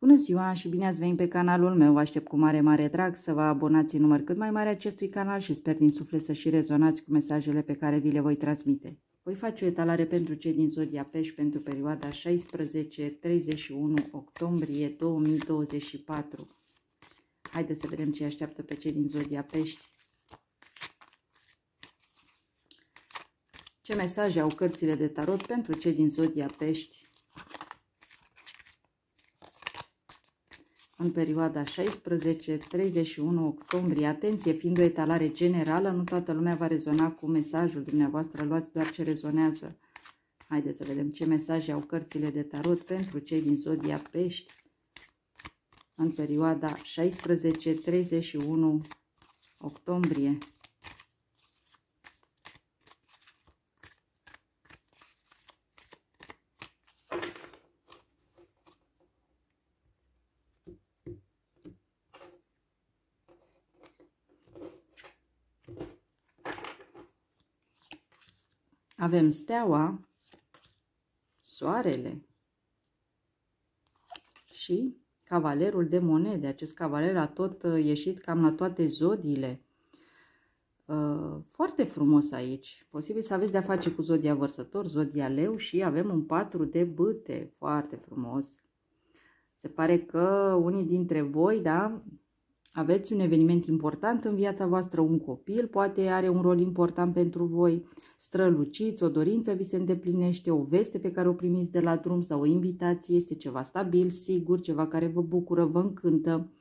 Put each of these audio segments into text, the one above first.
Bună ziua și bine ați venit pe canalul meu, vă aștept cu mare, mare drag să vă abonați în număr cât mai mare acestui canal și sper din suflet să și rezonați cu mesajele pe care vi le voi transmite. Voi face o etalare pentru cei din Zodia Peș pentru perioada 16-31 octombrie 2024. Haideți să vedem ce așteaptă pe cei din Zodia Pești. Ce mesaje au cărțile de tarot pentru cei din Zodia Pești în perioada 16-31 octombrie. Atenție, fiind o etalare generală, nu toată lumea va rezona cu mesajul dumneavoastră, luați doar ce rezonează. Haideți să vedem ce mesaje au cărțile de tarot pentru cei din Zodia Pești în perioada 16-31 octombrie. Avem steaua, soarele și cavalerul de monede. Acest cavaler a tot uh, ieșit cam la toate zodiile. Uh, foarte frumos aici. Posibil să aveți de-a face cu zodia vărsător, zodia leu și avem un patru de bâte. Foarte frumos. Se pare că unii dintre voi, da, aveți un eveniment important în viața voastră, un copil poate are un rol important pentru voi, străluciți, o dorință vi se îndeplinește, o veste pe care o primiți de la drum sau o invitație, este ceva stabil, sigur, ceva care vă bucură, vă încântă.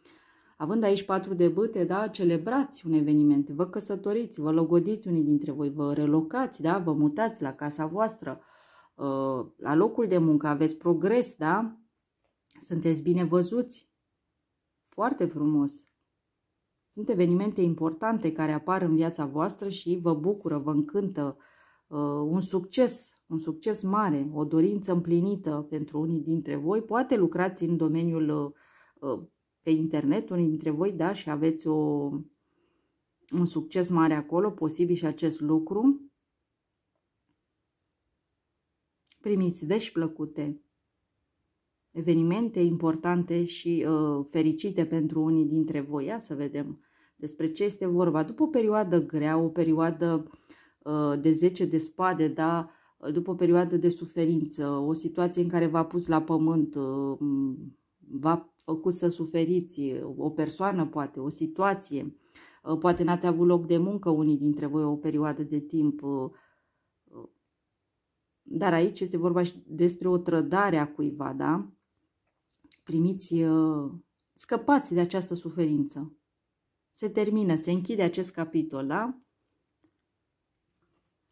Având aici patru de bâte, da, celebrați un eveniment, vă căsătoriți, vă logodiți unii dintre voi, vă relocați, da, vă mutați la casa voastră, uh, la locul de muncă, aveți progres, da, sunteți bine văzuți. Foarte frumos! Sunt evenimente importante care apar în viața voastră și vă bucură, vă încântă uh, un succes, un succes mare, o dorință împlinită pentru unii dintre voi. Poate lucrați în domeniul uh, uh, pe internet, unii dintre voi, da, și aveți o, un succes mare acolo, posibil și acest lucru. Primiți vești plăcute, evenimente importante și uh, fericite pentru unii dintre voi. Ia să vedem despre ce este vorba. După o perioadă grea, o perioadă uh, de 10 de spade, da? după o perioadă de suferință, o situație în care v-a pus la pământ, uh, v-a făcut să suferiți uh, o persoană, poate, o situație, poate n-ați avut loc de muncă unii dintre voi o perioadă de timp, dar aici este vorba și despre o trădare a cuiva, da? Primiți, scăpați de această suferință se termină, se închide acest capitol, da?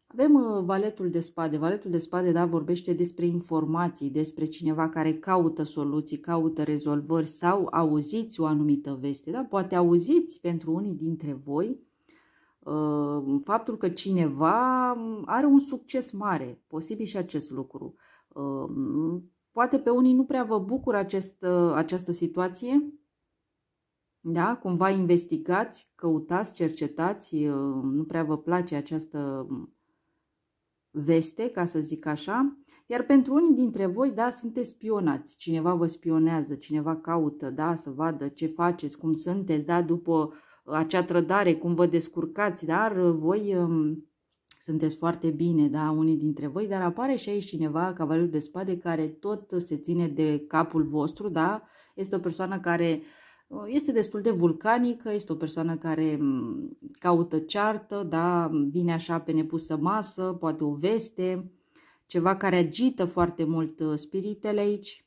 Avem uh, valetul de spade. Valetul de spade, da, vorbește despre informații, despre cineva care caută soluții, caută rezolvări sau auziți o anumită veste, da? Poate auziți pentru unii dintre voi uh, faptul că cineva are un succes mare, posibil și acest lucru. Uh, poate pe unii nu prea vă bucură acest, această situație, da? cumva investigați, căutați, cercetați, uh, nu prea vă place această veste, ca să zic așa, iar pentru unii dintre voi, da, sunteți spionați, cineva vă spionează, cineva caută, da, să vadă ce faceți, cum sunteți, da, după acea trădare, cum vă descurcați, dar voi um, sunteți foarte bine, da, unii dintre voi, dar apare și aici cineva, cavalerul de spade, care tot se ține de capul vostru, da, este o persoană care este destul de vulcanică, este o persoană care mm, caută ceartă, da, vine așa pe nepusă masă, poate o veste, ceva care agită foarte mult uh, spiritele aici.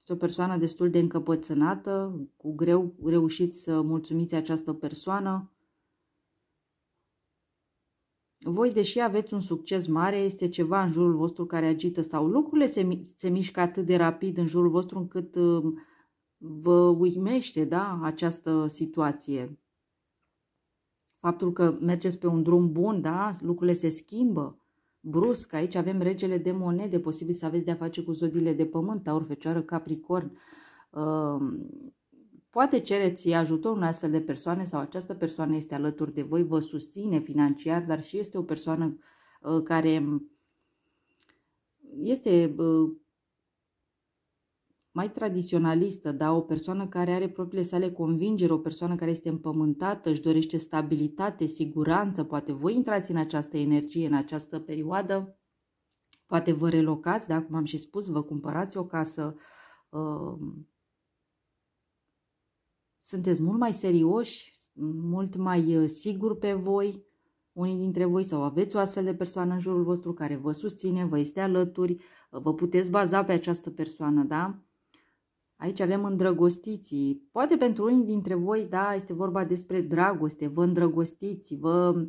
Este o persoană destul de încăpățânată, cu greu reușiți să mulțumiți această persoană. Voi, deși aveți un succes mare, este ceva în jurul vostru care agită sau lucrurile se, se mișcă atât de rapid în jurul vostru încât uh, vă uimește da, această situație. Faptul că mergeți pe un drum bun, da, lucrurile se schimbă brusc. Aici avem regele de monede, posibil să aveți de-a face cu zodiile de pământ, taur, fecioară, capricorn. Ehm, poate cereți ajutor unei astfel de persoane sau această persoană este alături de voi, vă susține financiar, dar și este o persoană ă, care este ă, mai tradiționalistă, da, o persoană care are propriile sale convingeri, o persoană care este împământată, își dorește stabilitate, siguranță, poate voi intrați în această energie, în această perioadă, poate vă relocați, da, cum am și spus, vă cumpărați o casă, um, sunteți mult mai serioși, mult mai uh, siguri pe voi, unii dintre voi sau aveți o astfel de persoană în jurul vostru care vă susține, vă este alături, vă puteți baza pe această persoană, da? Aici avem îndrăgostiții. Poate pentru unii dintre voi, da, este vorba despre dragoste, vă îndrăgostiți, vă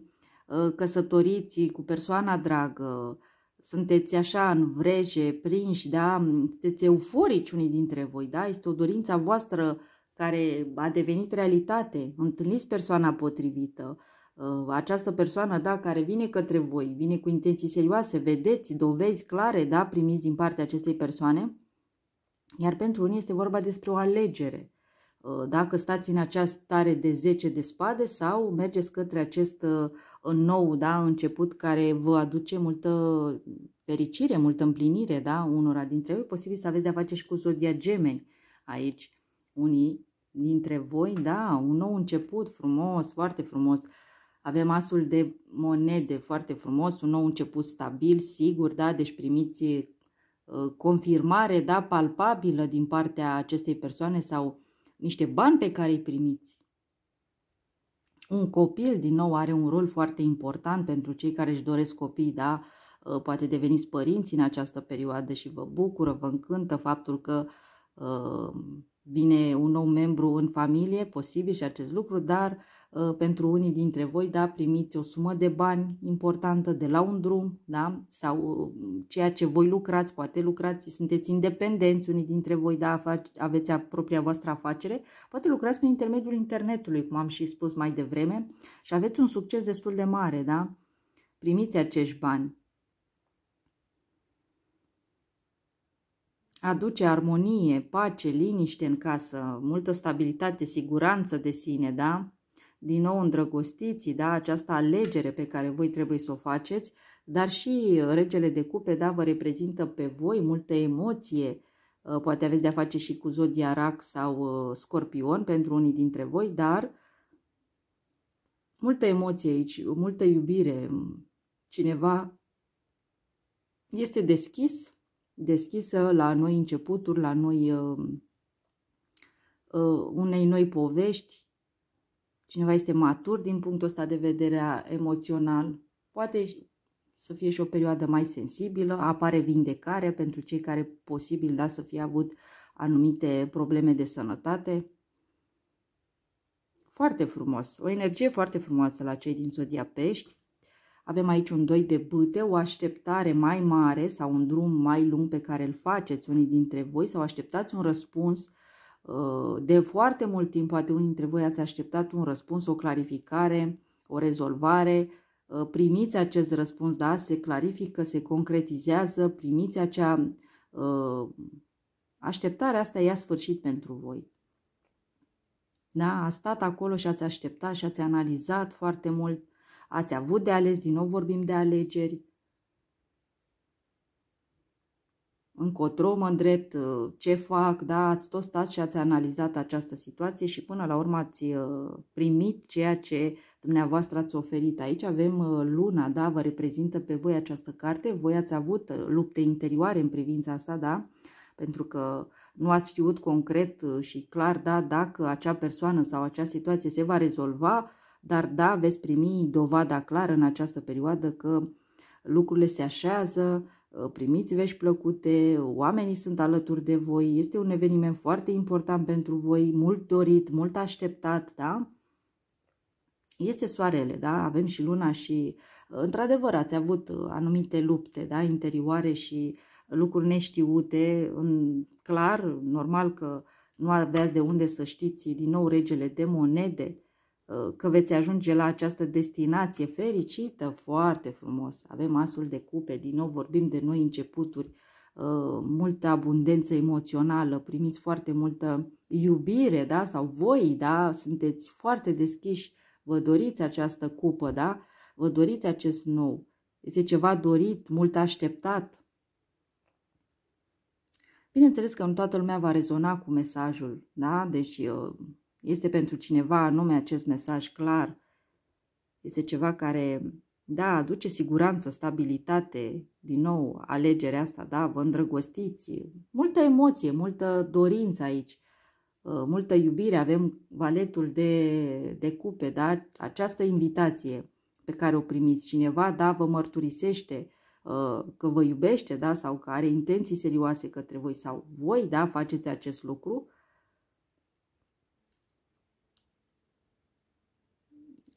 ă, căsătoriți cu persoana dragă, sunteți așa în vreje, prinși, da, sunteți euforici unii dintre voi, da, este o dorință voastră care a devenit realitate, întâlniți persoana potrivită, ă, această persoană, da, care vine către voi, vine cu intenții serioase, vedeți, dovezi clare, da, primiți din partea acestei persoane, iar pentru unii este vorba despre o alegere. Uh, dacă stați în această stare de 10 de spade sau mergeți către acest uh, nou da, început care vă aduce multă fericire, multă împlinire da, unora dintre voi, posibil să aveți de-a face și cu zodia gemeni aici. Unii dintre voi, da, un nou început frumos, foarte frumos. Avem asul de monede foarte frumos, un nou început stabil, sigur, da, deci primiți Ă, confirmare da, palpabilă din partea acestei persoane sau niște bani pe care îi primiți. Un copil, din nou, are un rol foarte important pentru cei care își doresc copii, da? Ă, poate deveniți părinți în această perioadă și vă bucură, vă încântă faptul că uh, vine un nou membru în familie, posibil și acest lucru, dar Uh, pentru unii dintre voi, da, primiți o sumă de bani importantă de la un drum, da, sau uh, ceea ce voi lucrați, poate lucrați, sunteți independenți, unii dintre voi, da, aveți propria voastră afacere, poate lucrați prin intermediul internetului, cum am și spus mai devreme, și aveți un succes destul de mare, da, primiți acești bani. aduce armonie, pace, liniște în casă, multă stabilitate, siguranță de sine, da? din nou îndrăgostiți, da, această alegere pe care voi trebuie să o faceți, dar și regele de cupe, da, vă reprezintă pe voi multă emoție, uh, poate aveți de-a face și cu zodia rac sau uh, scorpion pentru unii dintre voi, dar multă emoție aici, multă iubire, cineva este deschis, deschisă la noi începuturi, la noi uh, unei noi povești, cineva este matur din punctul ăsta de vedere emoțional, poate să fie și o perioadă mai sensibilă, apare vindecare pentru cei care posibil da să fie avut anumite probleme de sănătate. Foarte frumos, o energie foarte frumoasă la cei din Zodia Pești. Avem aici un doi de bâte, o așteptare mai mare sau un drum mai lung pe care îl faceți unii dintre voi sau așteptați un răspuns Uh, de foarte mult timp, poate unii dintre voi ați așteptat un răspuns, o clarificare, o rezolvare. Uh, primiți acest răspuns, da, se clarifică, se concretizează, primiți acea uh, așteptare, asta a sfârșit pentru voi. Da, a stat acolo și ați așteptat și ați analizat foarte mult, ați avut de ales, din nou vorbim de alegeri, încotro mă îndrept, uh, ce fac, da, ați tot stat și ați analizat această situație și până la urmă ați uh, primit ceea ce dumneavoastră ați oferit. Aici avem uh, luna, da, vă reprezintă pe voi această carte, voi ați avut lupte interioare în privința asta, da, pentru că nu ați știut concret și clar, da, dacă acea persoană sau acea situație se va rezolva, dar da, veți primi dovada clară în această perioadă că lucrurile se așează, Uh, primiți vești plăcute, oamenii sunt alături de voi, este un eveniment foarte important pentru voi, mult dorit, mult așteptat, da? Este soarele, da? Avem și luna și, uh, într-adevăr, ați avut uh, anumite lupte, da? Interioare și lucruri neștiute, în, clar, normal că nu aveați de unde să știți din nou regele de monede, Uh, că veți ajunge la această destinație fericită, foarte frumos. Avem asul de cupe, din nou vorbim de noi începuturi, uh, multă abundență emoțională, primiți foarte multă iubire, da? Sau voi, da? Sunteți foarte deschiși, vă doriți această cupă, da? Vă doriți acest nou. Este ceva dorit, mult așteptat. Bineînțeles că nu toată lumea va rezona cu mesajul, da? Deci uh, este pentru cineva anume acest mesaj clar? Este ceva care, da, aduce siguranță, stabilitate, din nou, alegerea asta, da, vă îndrăgostiți, multă emoție, multă dorință aici, uh, multă iubire, avem valetul de, de cupe, da, această invitație pe care o primiți, cineva, da, vă mărturisește, uh, că vă iubește, da, sau că are intenții serioase către voi sau voi, da, faceți acest lucru,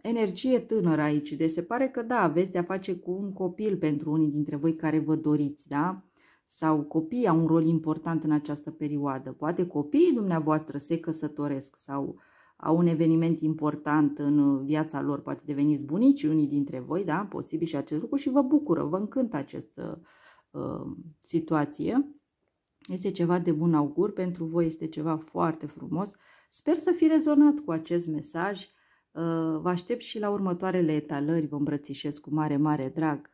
energie tânără aici, deci se pare că da, aveți de-a face cu un copil pentru unii dintre voi care vă doriți, da? Sau copiii au un rol important în această perioadă. Poate copiii dumneavoastră se căsătoresc sau au un eveniment important în viața lor, poate deveniți bunici unii dintre voi, da? Posibil și acest lucru și vă bucură, vă încântă această uh, situație. Este ceva de bun augur pentru voi, este ceva foarte frumos. Sper să fi rezonat cu acest mesaj Vă aștept și la următoarele etalări, vă îmbrățișez cu mare, mare drag!